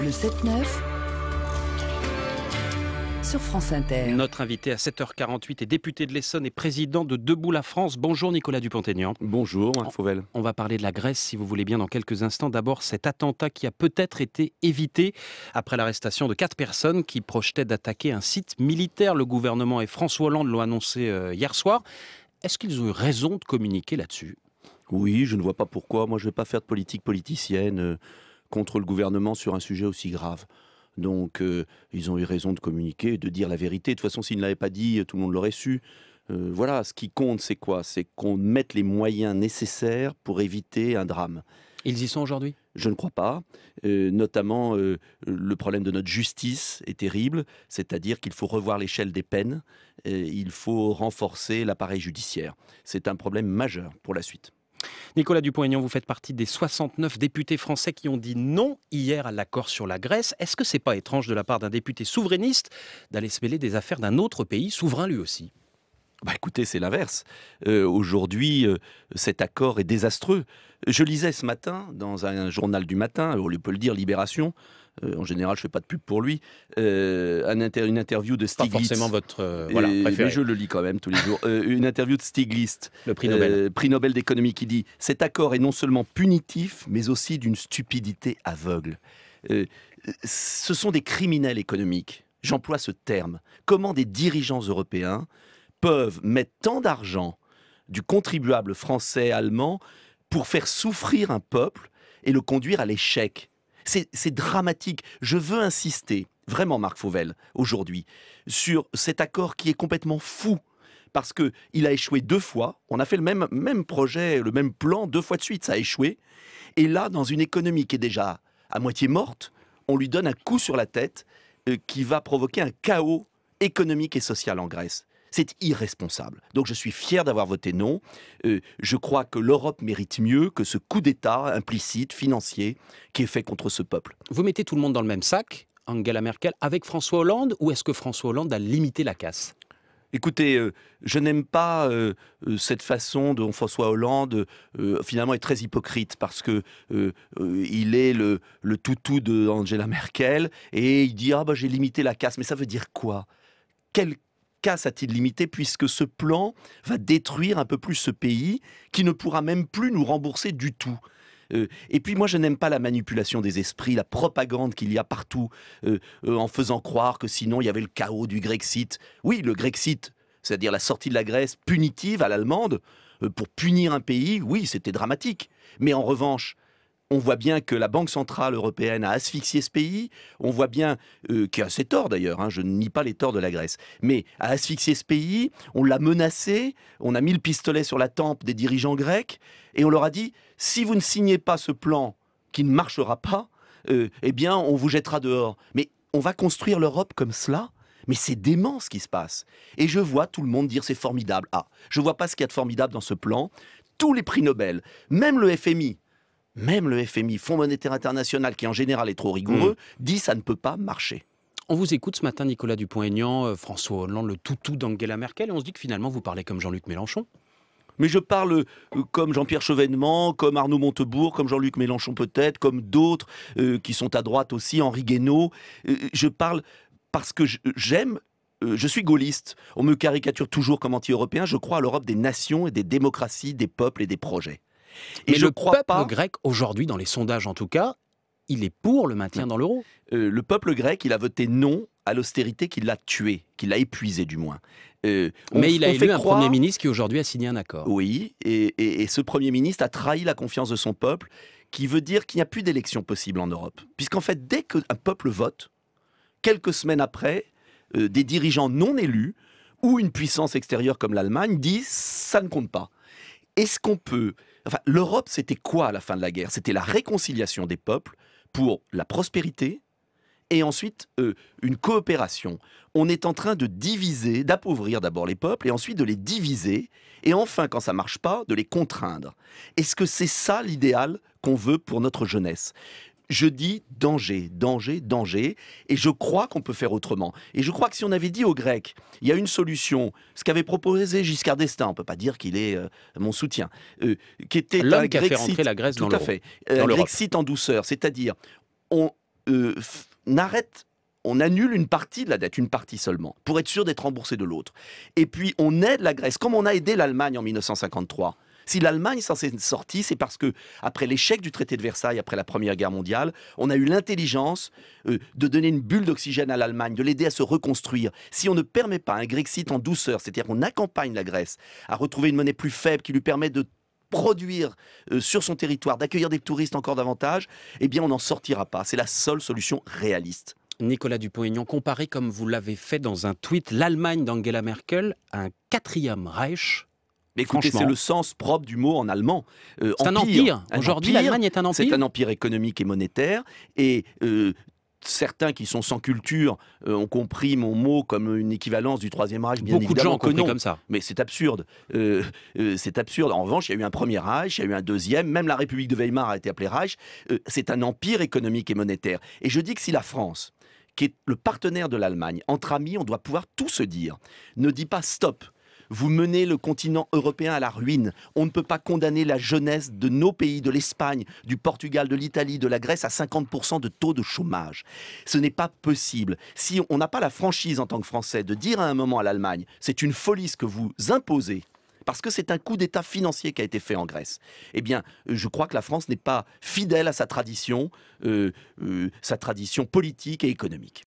le 7-9 sur France Inter. Notre invité à 7h48 est député de l'Essonne et président de Debout la France. Bonjour Nicolas Dupont-Aignan. Bonjour Marc Fauvel. On va parler de la Grèce si vous voulez bien dans quelques instants. D'abord cet attentat qui a peut-être été évité après l'arrestation de quatre personnes qui projetaient d'attaquer un site militaire. Le gouvernement et François Hollande l'ont annoncé euh, hier soir. Est-ce qu'ils ont eu raison de communiquer là-dessus Oui, je ne vois pas pourquoi. Moi, je ne vais pas faire de politique politicienne. Euh, contre le gouvernement sur un sujet aussi grave. Donc, euh, ils ont eu raison de communiquer, de dire la vérité. De toute façon, s'ils ne l'avaient pas dit, tout le monde l'aurait su. Euh, voilà, ce qui compte, c'est quoi C'est qu'on mette les moyens nécessaires pour éviter un drame. Ils y sont aujourd'hui Je ne crois pas. Euh, notamment, le problème de notre justice est terrible, c'est-à-dire qu'il faut revoir l'échelle des peines, il faut renforcer l'appareil judiciaire. C'est un problème majeur pour la suite. Nicolas Dupont-Aignan, vous faites partie des 69 députés français qui ont dit non hier à l'accord sur la Grèce. Est-ce que n'est pas étrange de la part d'un député souverainiste d'aller se mêler des affaires d'un autre pays souverain lui aussi bah écoutez, c'est l'inverse. Euh, aujourd'hui, euh, cet accord est désastreux. Je lisais ce matin, dans un journal du matin, on peut le dire, Libération, euh, en général, je ne fais pas de pub pour lui, un une interview de Stiglitz. Pas forcément votre voilà, préféré. je le lis quand même tous les jours. une interview de Stiglitz. Le prix Nobel. prix Nobel d'économie qui dit « Cet accord est non seulement punitif, mais aussi d'une stupidité aveugle. Ce sont des criminels économiques. J'emploie ce terme. Comment des dirigeants européens peuvent mettre tant d'argent du contribuable français, allemand, pour faire souffrir un peuple et le conduire à l'échec. C'est dramatique. Je veux insister, vraiment, Marc Fauvel, aujourd'hui, sur cet accord qui est complètement fou. Parce qu'il a échoué deux fois. On a fait le même, même projet, le même plan deux fois de suite. Ça a échoué. Et là, dans une économie qui est déjà à moitié morte, on lui donne un coup sur la tête euh, qui va provoquer un chaos économique et social en Grèce. C'est irresponsable. Donc je suis fier d'avoir voté non. Euh, je crois que l'Europe mérite mieux que ce coup d'État implicite, financier, qui est fait contre ce peuple. Vous mettez tout le monde dans le même sac, Angela Merkel, avec François Hollande, ou est-ce que François Hollande a limité la casse Écoutez, euh, je n'aime pas euh, cette façon dont François Hollande finalement est très hypocrite parce que il est le, le toutou de Angela Merkel et il dit ah bah j'ai limité la casse mais ça veut dire quoi casse à titre limité, puisque ce plan va détruire un peu plus ce pays qui ne pourra même plus nous rembourser du tout. Euh, et puis moi, je n'aime pas la manipulation des esprits, la propagande qu'il y a partout, euh, euh, en faisant croire que sinon il y avait le chaos du Grexit. Oui, le Grexit, c'est-à-dire la sortie de la Grèce punitive à l'allemande, pour punir un pays, oui, c'était dramatique. Mais en revanche, on voit bien que la Banque Centrale Européenne a asphyxié ce pays, on voit bien, euh, qui a ses torts d'ailleurs, hein, je ne nie pas les torts de la Grèce, mais a asphyxié ce pays, on l'a menacé, on a mis le pistolet sur la tempe des dirigeants grecs, et on leur a dit, si vous ne signez pas ce plan qui ne marchera pas, euh, eh bien on vous jettera dehors. Mais on va construire l'Europe comme cela mais c'est dément ce qui se passe. Et je vois tout le monde dire c'est formidable. Ah, je ne vois pas ce qu'il y a de formidable dans ce plan. Tous les prix Nobel, même le FMI, même le FMI, Fonds monétaire international, qui en général est trop rigoureux, mm. dit ça ne peut pas marcher. On vous écoute ce matin, Nicolas Dupont-Aignan, euh, François Hollande, le toutou d'Angela Merkel, et on se dit que finalement vous parlez comme Jean-Luc Mélenchon. Mais je parle euh, comme Jean-Pierre Chevènement, comme Arnaud Montebourg, comme Jean-Luc Mélenchon peut-être, comme d'autres euh, qui sont à droite aussi, Henri Guénaud. je parle parce que j'aime je suis gaulliste. On me caricature toujours comme anti-européen. Je crois à l'Europe des nations et des démocraties, des peuples et des projets. Et je le crois peuple grec, aujourd'hui, dans les sondages en tout cas, il est pour le maintien dans l'euro. Euh, le peuple grec, il a voté non à l'austérité qui l'a tué, qui l'a épuisé du moins. Euh, Mais il a élu un Premier ministre qui aujourd'hui a signé un accord. Oui, et, ce Premier ministre a trahi la confiance de son peuple, qui veut dire qu'il n'y a plus d'élection possible en Europe. Puisqu'en fait, dès qu'un peuple vote, quelques semaines après, euh, des dirigeants non élus ou une puissance extérieure comme l'Allemagne disent ça ne compte pas. Est-ce qu'on peut l'Europe, c'était quoi à la fin de la guerre C'était la réconciliation des peuples pour la prospérité et ensuite euh, une coopération. On est en train de diviser, d'appauvrir d'abord les peuples et ensuite de les diviser et enfin, quand ça marche pas, de les contraindre. Est-ce que c'est ça l'idéal qu'on veut pour notre jeunesse je dis danger, danger, danger, et je crois qu'on peut faire autrement. Et je crois que si on avait dit aux Grecs, il y a une solution, ce qu'avait proposé Giscard d'Estaing, on peut pas dire qu'il est euh, mon soutien, euh, qui était un qui la Grèce tout à fait, euh, en douceur, c'est-à-dire on on annule une partie de la dette, une partie seulement, pour être sûr d'être remboursé de l'autre. Et puis on aide la Grèce, comme on a aidé l'Allemagne en 1953. Si l'Allemagne s'en est sortie, c'est parce que, après l'échec du traité de Versailles, après la Première Guerre mondiale, on a eu l'intelligence euh, de donner une bulle d'oxygène à l'Allemagne, de l'aider à se reconstruire. Si on ne permet pas un Grexit en douceur, c'est-à-dire qu'on accompagne la Grèce à retrouver une monnaie plus faible qui lui permet de produire euh, sur son territoire, d'accueillir des touristes encore davantage, eh bien on n'en sortira pas. C'est la seule solution réaliste. Nicolas Dupont-Aignan, comparé comme vous l'avez fait dans un tweet, l'Allemagne d'Angela Merkel à un quatrième Reich écoutez, c'est le sens propre du mot en allemand. Euh, c'est un empire. Aujourd'hui, l'Allemagne est un empire. C'est un empire économique et monétaire. Et euh, certains qui sont sans culture euh, ont compris mon mot comme une équivalence du Troisième Reich. Beaucoup de gens ont comme ça. Mais c'est absurde. c'est absurde. En revanche, il y a eu un premier Reich, il y a eu un deuxième. Même la République de Weimar a été appelée Reich. c'est un empire économique et monétaire. Et je dis que si la France, qui est le partenaire de l'Allemagne, entre amis, on doit pouvoir tout se dire, ne dit pas stop vous menez le continent européen à la ruine. On ne peut pas condamner la jeunesse de nos pays, de l'Espagne, du Portugal, de l'Italie, de la Grèce à 50% de taux de chômage. Ce n'est pas possible. Si on n'a pas la franchise en tant que Français de dire à un moment à l'Allemagne, c'est une folie ce que vous imposez, parce que c'est un coup d'État financier qui a été fait en Grèce. Eh bien, je crois que la France n'est pas fidèle à sa tradition, euh, euh, sa tradition politique et économique.